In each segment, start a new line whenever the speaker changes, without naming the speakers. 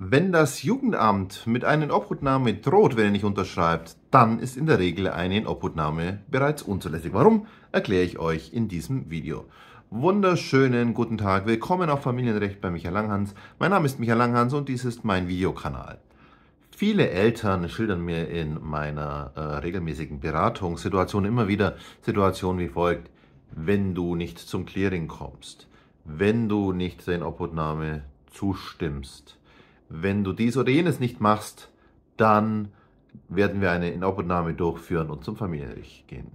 Wenn das Jugendamt mit einer Obhutnahme droht, wenn er nicht unterschreibt, dann ist in der Regel eine Obhutnahme bereits unzulässig. Warum, erkläre ich euch in diesem Video. Wunderschönen guten Tag, willkommen auf Familienrecht bei Michael Langhans. Mein Name ist Michael Langhans und dies ist mein Videokanal. Viele Eltern schildern mir in meiner äh, regelmäßigen Beratungssituation immer wieder Situationen wie folgt. Wenn du nicht zum Clearing kommst, wenn du nicht der Obhutnahme zustimmst, wenn du dies oder jenes nicht machst, dann werden wir eine Inobnahme durchführen und zum Familiengericht gehen.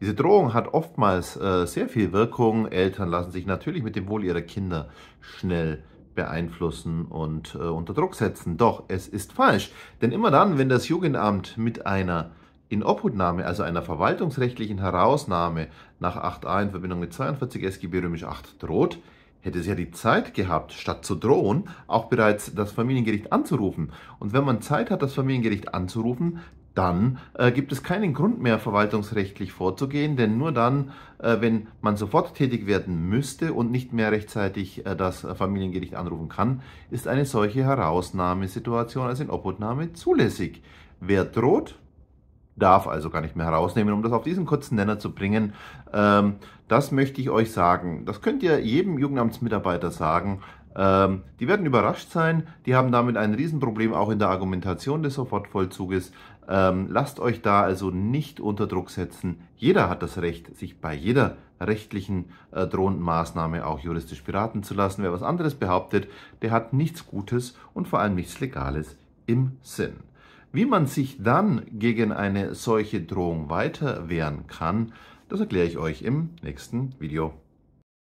Diese Drohung hat oftmals äh, sehr viel Wirkung. Eltern lassen sich natürlich mit dem Wohl ihrer Kinder schnell beeinflussen und äh, unter Druck setzen. Doch es ist falsch, denn immer dann, wenn das Jugendamt mit einer Inobhutnahme, also einer verwaltungsrechtlichen Herausnahme nach 8a in Verbindung mit 42 SGB Römisch 8 droht, hätte sie ja die Zeit gehabt, statt zu drohen, auch bereits das Familiengericht anzurufen. Und wenn man Zeit hat, das Familiengericht anzurufen, dann äh, gibt es keinen Grund mehr, verwaltungsrechtlich vorzugehen, denn nur dann, äh, wenn man sofort tätig werden müsste und nicht mehr rechtzeitig äh, das Familiengericht anrufen kann, ist eine solche Herausnahmesituation als Obhutnahme zulässig. Wer droht, darf also gar nicht mehr herausnehmen, um das auf diesen kurzen Nenner zu bringen. Ähm, das möchte ich euch sagen. Das könnt ihr jedem Jugendamtsmitarbeiter sagen. Ähm, die werden überrascht sein. Die haben damit ein Riesenproblem auch in der Argumentation des Sofortvollzuges. Ähm, lasst euch da also nicht unter Druck setzen. Jeder hat das Recht, sich bei jeder rechtlichen äh, drohenden Maßnahme auch juristisch beraten zu lassen. Wer was anderes behauptet, der hat nichts Gutes und vor allem nichts Legales im Sinn. Wie man sich dann gegen eine solche Drohung weiter wehren kann, das erkläre ich euch im nächsten Video.